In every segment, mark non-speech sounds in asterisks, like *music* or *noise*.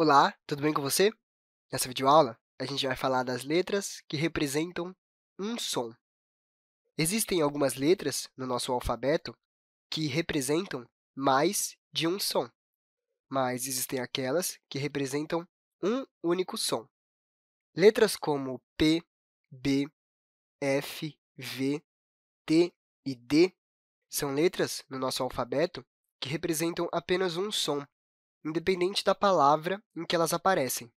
Olá, tudo bem com você? Nessa videoaula, a gente vai falar das letras que representam um som. Existem algumas letras no nosso alfabeto que representam mais de um som, mas existem aquelas que representam um único som. Letras como P, B, F, V, T e D são letras no nosso alfabeto que representam apenas um som, independente da palavra em que elas aparecem.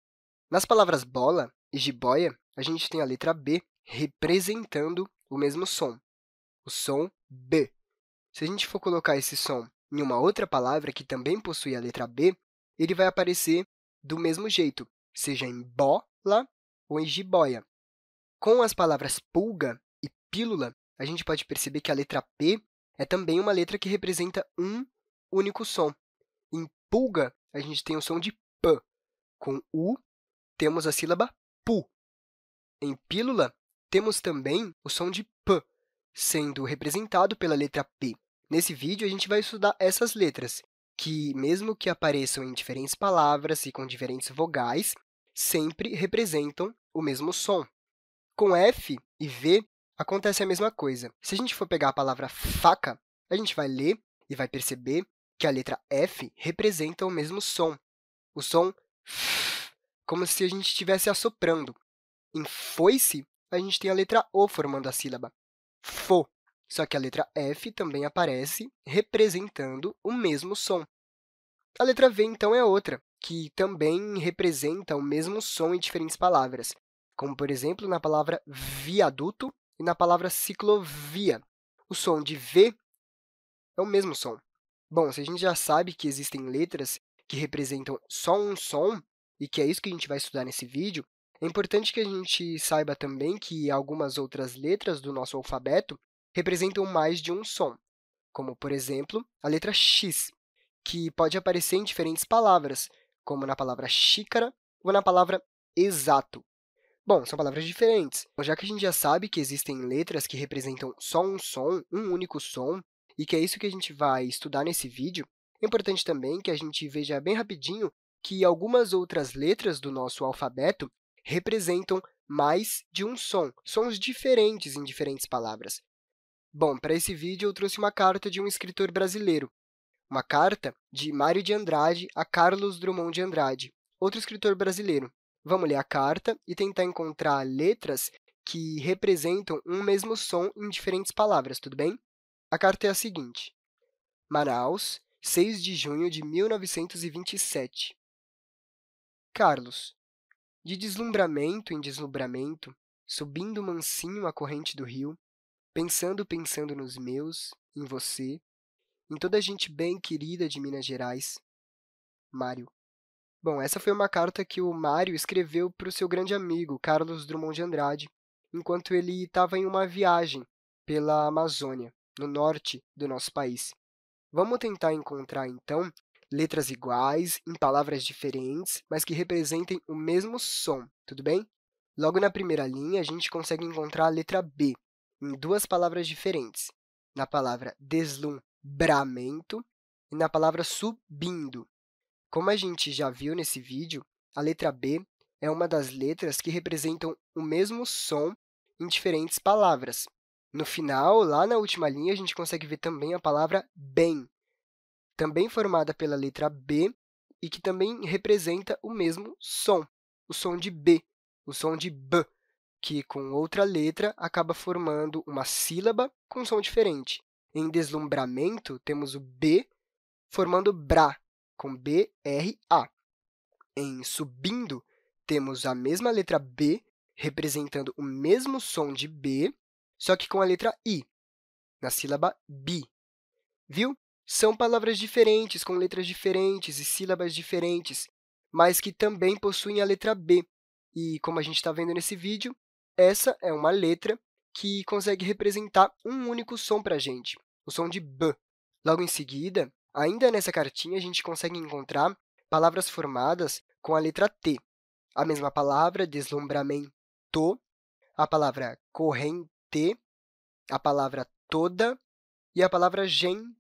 Nas palavras bola e jiboia, a gente tem a letra B representando o mesmo som, o som B. Se a gente for colocar esse som em uma outra palavra que também possui a letra B, ele vai aparecer do mesmo jeito, seja em bola ou em jiboia. Com as palavras pulga e pílula, a gente pode perceber que a letra P é também uma letra que representa um único som. Em pulga, a gente tem o som de p. Com u, temos a sílaba pu. Em pílula, temos também o som de p, sendo representado pela letra p. Nesse vídeo, a gente vai estudar essas letras, que, mesmo que apareçam em diferentes palavras e com diferentes vogais, sempre representam o mesmo som. Com F e V, acontece a mesma coisa. Se a gente for pegar a palavra faca, a gente vai ler e vai perceber que a letra F representa o mesmo som, o som f, *laughs* como se a gente estivesse assoprando. Em foice, a gente tem a letra O formando a sílaba, fo. Só que a letra F também aparece representando o mesmo som. A letra V, então, é outra, que também representa o mesmo som em diferentes palavras, como, por exemplo, na palavra viaduto e na palavra ciclovia. O som de V é o mesmo som. Bom, se a gente já sabe que existem letras que representam só um som, e que é isso que a gente vai estudar nesse vídeo, é importante que a gente saiba também que algumas outras letras do nosso alfabeto representam mais de um som, como, por exemplo, a letra X, que pode aparecer em diferentes palavras, como na palavra xícara ou na palavra exato. Bom, são palavras diferentes. Já que a gente já sabe que existem letras que representam só um som, um único som, e que é isso que a gente vai estudar nesse vídeo, é importante também que a gente veja bem rapidinho que algumas outras letras do nosso alfabeto representam mais de um som, sons diferentes em diferentes palavras. Bom, para esse vídeo eu trouxe uma carta de um escritor brasileiro, uma carta de Mário de Andrade a Carlos Drummond de Andrade, outro escritor brasileiro. Vamos ler a carta e tentar encontrar letras que representam um mesmo som em diferentes palavras, tudo bem? A carta é a seguinte: Manaus, 6 de junho de 1927. Carlos, de deslumbramento em deslumbramento, subindo mansinho a corrente do rio, pensando, pensando nos meus, em você, em toda a gente bem querida de Minas Gerais. Mário. Bom, essa foi uma carta que o Mário escreveu para o seu grande amigo, Carlos Drummond de Andrade, enquanto ele estava em uma viagem pela Amazônia no norte do nosso país. Vamos tentar encontrar, então, letras iguais, em palavras diferentes, mas que representem o mesmo som, tudo bem? Logo na primeira linha, a gente consegue encontrar a letra B, em duas palavras diferentes. Na palavra deslumbramento e na palavra subindo. Como a gente já viu nesse vídeo, a letra B é uma das letras que representam o mesmo som em diferentes palavras. No final, lá na última linha, a gente consegue ver também a palavra bem, também formada pela letra B e que também representa o mesmo som, o som de B, o som de B, que com outra letra acaba formando uma sílaba com som diferente. Em deslumbramento, temos o B formando BRA, com B, R, A. Em subindo, temos a mesma letra B representando o mesmo som de B só que com a letra I, na sílaba bi. Viu? São palavras diferentes, com letras diferentes e sílabas diferentes, mas que também possuem a letra B. E, como a gente está vendo nesse vídeo, essa é uma letra que consegue representar um único som para a gente, o som de B. Logo em seguida, ainda nessa cartinha, a gente consegue encontrar palavras formadas com a letra T. A mesma palavra, deslumbramento, a palavra corrente, a palavra toda e a palavra gente.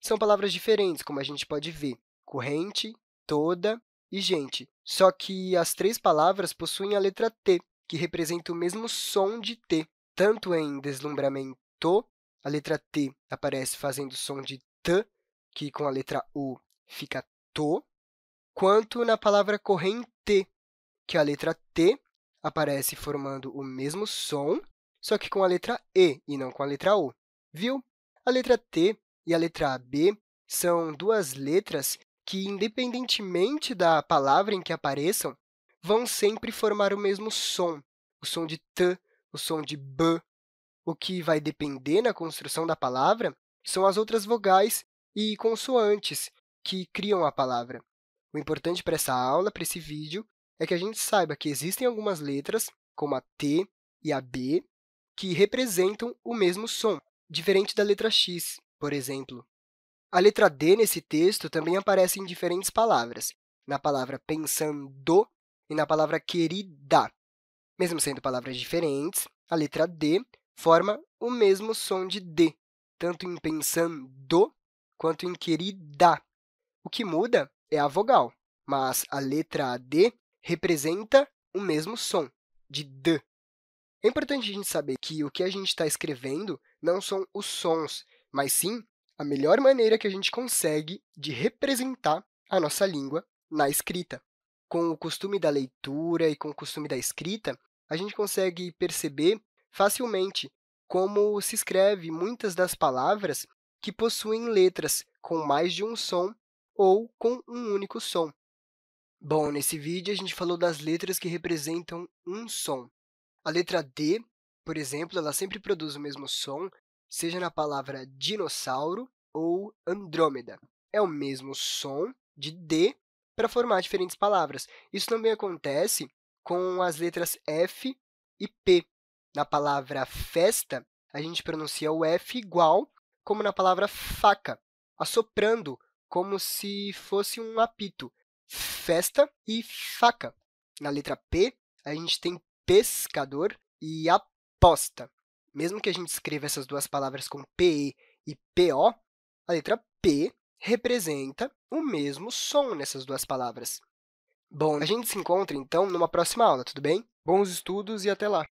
São palavras diferentes, como a gente pode ver: corrente, toda e gente. Só que as três palavras possuem a letra T, que representa o mesmo som de T. Tanto em deslumbramento, a letra T aparece fazendo som de T, que com a letra U fica to, quanto na palavra corrente, que a letra T aparece formando o mesmo som, só que com a letra E e não com a letra U, viu? A letra T e a letra B são duas letras que, independentemente da palavra em que apareçam, vão sempre formar o mesmo som, o som de T, o som de B. O que vai depender na construção da palavra são as outras vogais e consoantes que criam a palavra. O importante para essa aula, para esse vídeo, é que a gente saiba que existem algumas letras, como a T e a B, que representam o mesmo som, diferente da letra X, por exemplo. A letra D nesse texto também aparece em diferentes palavras, na palavra pensando e na palavra querida. Mesmo sendo palavras diferentes, a letra D forma o mesmo som de D, tanto em pensando quanto em querida. O que muda é a vogal, mas a letra D representa o mesmo som de D. É importante a gente saber que o que a gente está escrevendo não são os sons, mas sim a melhor maneira que a gente consegue de representar a nossa língua na escrita. Com o costume da leitura e com o costume da escrita, a gente consegue perceber facilmente como se escreve muitas das palavras que possuem letras com mais de um som ou com um único som. Bom, nesse vídeo a gente falou das letras que representam um som. A letra D, por exemplo, ela sempre produz o mesmo som, seja na palavra dinossauro ou Andrômeda. É o mesmo som de D para formar diferentes palavras. Isso também acontece com as letras F e P. Na palavra festa, a gente pronuncia o F igual como na palavra faca, assoprando como se fosse um apito. Festa e faca. Na letra P, a gente tem pescador e aposta. Mesmo que a gente escreva essas duas palavras com PE e PO, a letra P representa o mesmo som nessas duas palavras. Bom, a gente se encontra então numa próxima aula, tudo bem? Bons estudos e até lá!